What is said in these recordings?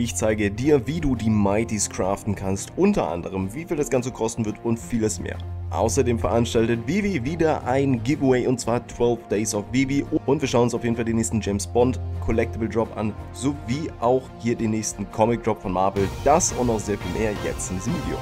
Ich zeige dir, wie du die Mighties craften kannst, unter anderem wie viel das Ganze kosten wird und vieles mehr. Außerdem veranstaltet Vivi wieder ein Giveaway und zwar 12 Days of Vivi und wir schauen uns auf jeden Fall den nächsten James Bond Collectible Drop an, sowie auch hier den nächsten Comic Drop von Marvel. Das und noch sehr viel mehr jetzt in diesem Video.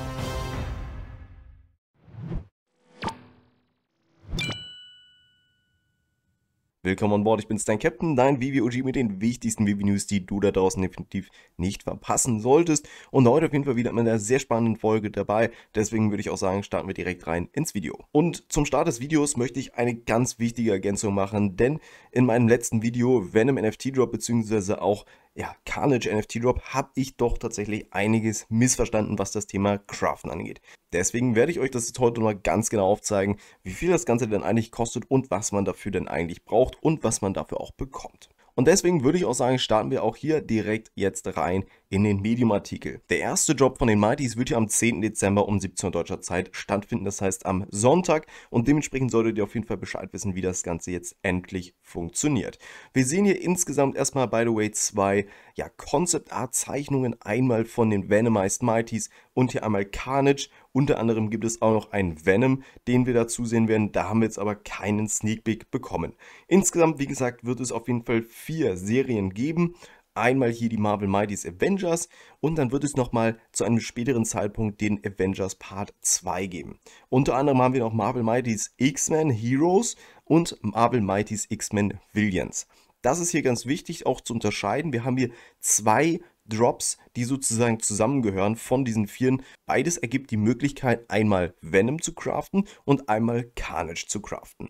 Willkommen an Bord, ich bin's, dein Captain, dein Vivi OG mit den wichtigsten Vivi News, die du da draußen definitiv nicht verpassen solltest. Und heute auf jeden Fall wieder mit einer sehr spannenden Folge dabei. Deswegen würde ich auch sagen, starten wir direkt rein ins Video. Und zum Start des Videos möchte ich eine ganz wichtige Ergänzung machen, denn in meinem letzten Video Venom NFT Drop bzw. auch ja, Carnage NFT Drop habe ich doch tatsächlich einiges missverstanden, was das Thema Craften angeht. Deswegen werde ich euch das jetzt heute mal ganz genau aufzeigen, wie viel das Ganze denn eigentlich kostet und was man dafür denn eigentlich braucht und was man dafür auch bekommt. Und deswegen würde ich auch sagen, starten wir auch hier direkt jetzt rein in den Medium-Artikel. Der erste Job von den Mighties wird hier am 10. Dezember um 17 Uhr deutscher Zeit stattfinden, das heißt am Sonntag und dementsprechend solltet ihr auf jeden Fall Bescheid wissen, wie das Ganze jetzt endlich funktioniert. Wir sehen hier insgesamt erstmal, by the way, zwei ja, Concept Art Zeichnungen, einmal von den Venomized Mighties und hier einmal Carnage unter anderem gibt es auch noch einen Venom, den wir dazu sehen werden. Da haben wir jetzt aber keinen Sneak Peek bekommen. Insgesamt, wie gesagt, wird es auf jeden Fall vier Serien geben einmal hier die Marvel Mighty's Avengers und dann wird es nochmal zu einem späteren Zeitpunkt den Avengers Part 2 geben. Unter anderem haben wir noch Marvel Mighty's X-Men Heroes und Marvel Mighty's X-Men Villains. Das ist hier ganz wichtig auch zu unterscheiden. Wir haben hier zwei Drops, die sozusagen zusammengehören von diesen vieren. Beides ergibt die Möglichkeit, einmal Venom zu craften und einmal Carnage zu craften.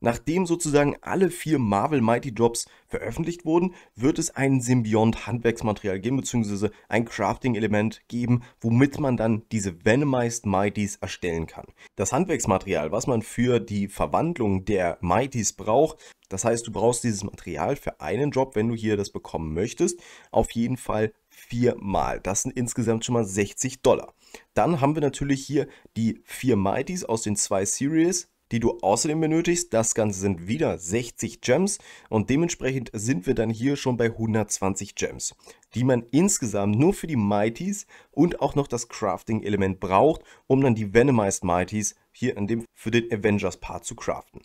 Nachdem sozusagen alle vier Marvel Mighty Drops veröffentlicht wurden, wird es ein Symbiont-Handwerksmaterial geben, beziehungsweise ein Crafting-Element geben, womit man dann diese Venomized Mighties erstellen kann. Das Handwerksmaterial, was man für die Verwandlung der Mighties braucht, das heißt, du brauchst dieses Material für einen Drop, wenn du hier das bekommen möchtest, auf jeden Fall viermal. Das sind insgesamt schon mal 60 Dollar. Dann haben wir natürlich hier die vier Mighties aus den zwei Series, die du außerdem benötigst. Das Ganze sind wieder 60 Gems und dementsprechend sind wir dann hier schon bei 120 Gems, die man insgesamt nur für die Mighties und auch noch das Crafting-Element braucht, um dann die Venomized Mighties hier in dem für den Avengers-Part zu craften.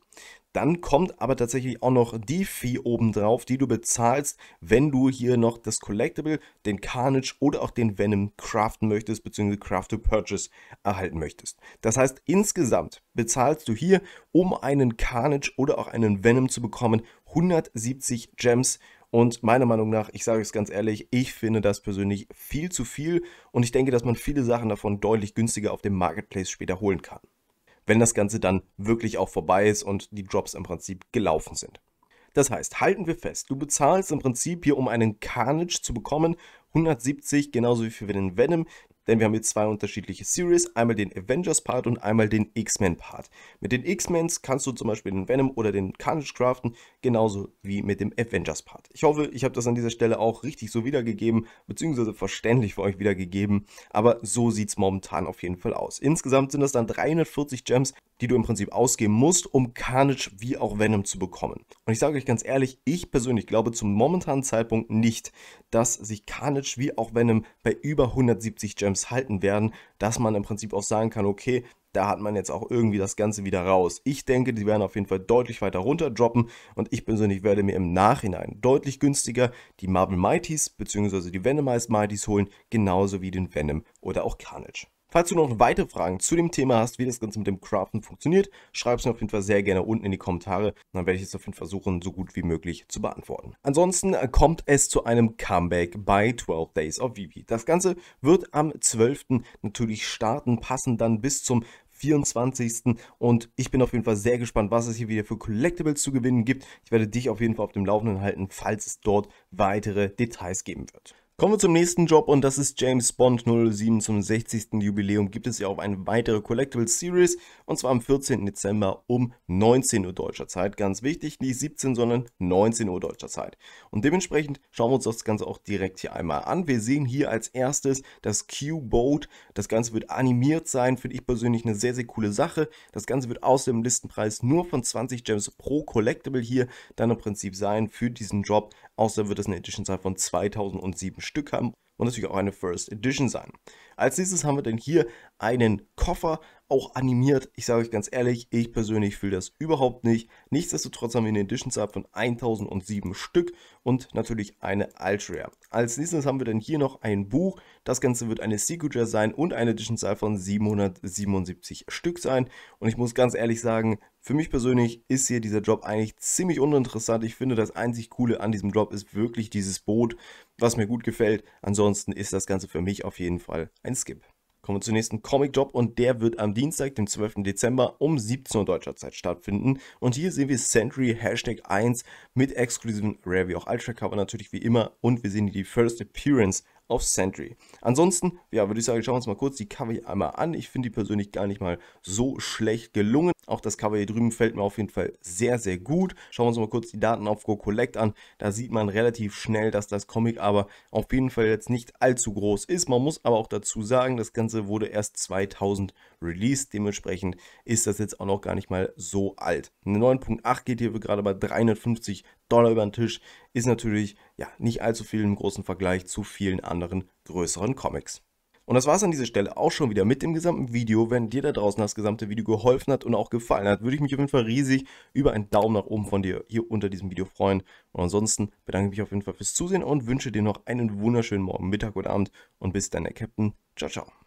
Dann kommt aber tatsächlich auch noch die Fee obendrauf, die du bezahlst, wenn du hier noch das Collectible, den Carnage oder auch den Venom craften möchtest, beziehungsweise Craft to Purchase erhalten möchtest. Das heißt, insgesamt bezahlst du hier, um einen Carnage oder auch einen Venom zu bekommen, 170 Gems und meiner Meinung nach, ich sage es ganz ehrlich, ich finde das persönlich viel zu viel und ich denke, dass man viele Sachen davon deutlich günstiger auf dem Marketplace später holen kann wenn das Ganze dann wirklich auch vorbei ist und die Drops im Prinzip gelaufen sind. Das heißt, halten wir fest, du bezahlst im Prinzip hier, um einen Carnage zu bekommen, 170, genauso wie für den Venom denn wir haben jetzt zwei unterschiedliche Series, einmal den Avengers-Part und einmal den X-Men-Part. Mit den X-Mens kannst du zum Beispiel den Venom oder den Carnage craften, genauso wie mit dem Avengers-Part. Ich hoffe, ich habe das an dieser Stelle auch richtig so wiedergegeben, beziehungsweise verständlich für euch wiedergegeben, aber so sieht es momentan auf jeden Fall aus. Insgesamt sind das dann 340 Gems, die du im Prinzip ausgeben musst, um Carnage wie auch Venom zu bekommen. Und ich sage euch ganz ehrlich, ich persönlich glaube zum momentanen Zeitpunkt nicht, dass sich Carnage wie auch Venom bei über 170 Gems Timestamps halten werden, dass man im Prinzip auch sagen kann, okay, da hat man jetzt auch irgendwie das Ganze wieder raus. Ich denke, die werden auf jeden Fall deutlich weiter runter droppen und ich persönlich werde mir im Nachhinein deutlich günstiger die Marvel Mighties bzw. die Venomized Mighties holen, genauso wie den Venom oder auch Carnage. Falls du noch weitere Fragen zu dem Thema hast, wie das Ganze mit dem Craften funktioniert, schreib es mir auf jeden Fall sehr gerne unten in die Kommentare. Dann werde ich es auf jeden Fall versuchen, so gut wie möglich zu beantworten. Ansonsten äh, kommt es zu einem Comeback bei 12 Days of Vivi. Das Ganze wird am 12. natürlich starten, passend dann bis zum 24. Und ich bin auf jeden Fall sehr gespannt, was es hier wieder für Collectibles zu gewinnen gibt. Ich werde dich auf jeden Fall auf dem Laufenden halten, falls es dort weitere Details geben wird. Kommen wir zum nächsten Job und das ist James Bond 07. Zum 60. Jubiläum gibt es ja auch eine weitere Collectible Series und zwar am 14. Dezember um 19 Uhr deutscher Zeit. Ganz wichtig, nicht 17, sondern 19 Uhr deutscher Zeit. Und dementsprechend schauen wir uns das Ganze auch direkt hier einmal an. Wir sehen hier als erstes das Q-Boat. Das Ganze wird animiert sein, finde ich persönlich eine sehr, sehr coole Sache. Das Ganze wird aus dem Listenpreis nur von 20 Gems pro Collectible hier dann im Prinzip sein für diesen Job. Außer wird es eine Edition sein von 2007 Stück haben und natürlich auch eine First Edition sein. Als nächstes haben wir dann hier einen Koffer, auch animiert. Ich sage euch ganz ehrlich, ich persönlich fühle das überhaupt nicht. Nichtsdestotrotz haben wir eine Edition zahl von 1007 Stück und natürlich eine Ultra. Als nächstes haben wir dann hier noch ein Buch. Das Ganze wird eine Secret Rare sein und eine Edition zahl von 777 Stück sein. Und ich muss ganz ehrlich sagen, für mich persönlich ist hier dieser Job eigentlich ziemlich uninteressant. Ich finde, das einzig Coole an diesem Job ist wirklich dieses Boot, was mir gut gefällt. Ansonsten ansonsten ist das Ganze für mich auf jeden Fall ein Skip. Kommen wir zum nächsten Comic job und der wird am Dienstag, dem 12. Dezember um 17 Uhr deutscher Zeit stattfinden. Und hier sehen wir Sentry Hashtag 1 mit exklusiven Rare wie auch Ultra Cover natürlich wie immer und wir sehen hier die First Appearance auf Sentry. Ansonsten, ja, würde ich sagen, schauen wir uns mal kurz die Cover hier einmal an. Ich finde die persönlich gar nicht mal so schlecht gelungen. Auch das Cover hier drüben fällt mir auf jeden Fall sehr, sehr gut. Schauen wir uns mal kurz die Daten auf Go Collect an. Da sieht man relativ schnell, dass das Comic aber auf jeden Fall jetzt nicht allzu groß ist. Man muss aber auch dazu sagen, das Ganze wurde erst 2000 released. Dementsprechend ist das jetzt auch noch gar nicht mal so alt. Eine 9.8 geht hier gerade bei 350 Dollar über den Tisch. Ist natürlich ja nicht allzu viel im großen Vergleich zu vielen anderen größeren Comics. Und das war es an dieser Stelle auch schon wieder mit dem gesamten Video. Wenn dir da draußen das gesamte Video geholfen hat und auch gefallen hat, würde ich mich auf jeden Fall riesig über einen Daumen nach oben von dir hier unter diesem Video freuen. Und ansonsten bedanke ich mich auf jeden Fall fürs Zusehen und wünsche dir noch einen wunderschönen Morgen, Mittag oder Abend und bis dann, der Captain. Ciao, ciao.